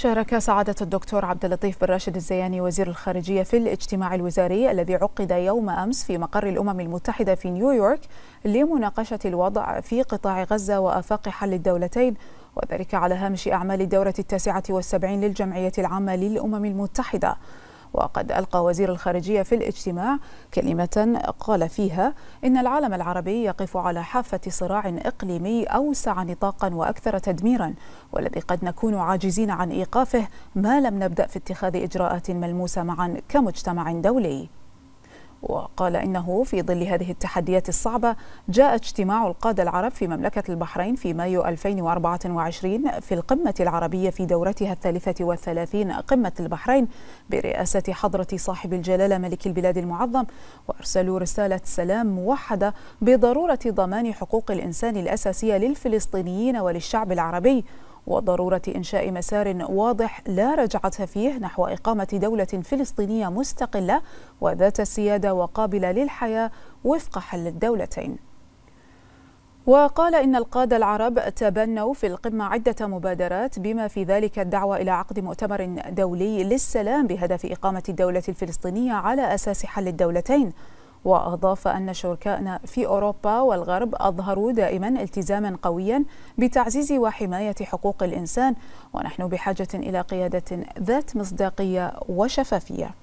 شارك سعادة الدكتور عبد اللطيف بن راشد الزياني وزير الخارجية في الاجتماع الوزاري الذي عقد يوم أمس في مقر الأمم المتحدة في نيويورك لمناقشة الوضع في قطاع غزة وآفاق حل الدولتين وذلك على هامش أعمال الدورة التاسعة والسبعين للجمعية العامة للأمم المتحدة وقد ألقى وزير الخارجية في الاجتماع كلمة قال فيها إن العالم العربي يقف على حافة صراع إقليمي أوسع نطاقا وأكثر تدميرا والذي قد نكون عاجزين عن إيقافه ما لم نبدأ في اتخاذ إجراءات ملموسة معا كمجتمع دولي وقال إنه في ظل هذه التحديات الصعبة جاء اجتماع القادة العرب في مملكة البحرين في مايو 2024 في القمة العربية في دورتها الثالثة والثلاثين قمة البحرين برئاسة حضرة صاحب الجلالة ملك البلاد المعظم وأرسلوا رسالة سلام موحدة بضرورة ضمان حقوق الإنسان الأساسية للفلسطينيين وللشعب العربي وضرورة إنشاء مسار واضح لا رجعة فيه نحو إقامة دولة فلسطينية مستقلة وذات السيادة وقابلة للحياة وفق حل الدولتين وقال إن القادة العرب تبنوا في القمة عدة مبادرات بما في ذلك الدعوة إلى عقد مؤتمر دولي للسلام بهدف إقامة الدولة الفلسطينية على أساس حل الدولتين وأضاف أن شركائنا في أوروبا والغرب أظهروا دائما التزاما قويا بتعزيز وحماية حقوق الإنسان ونحن بحاجة إلى قيادة ذات مصداقية وشفافية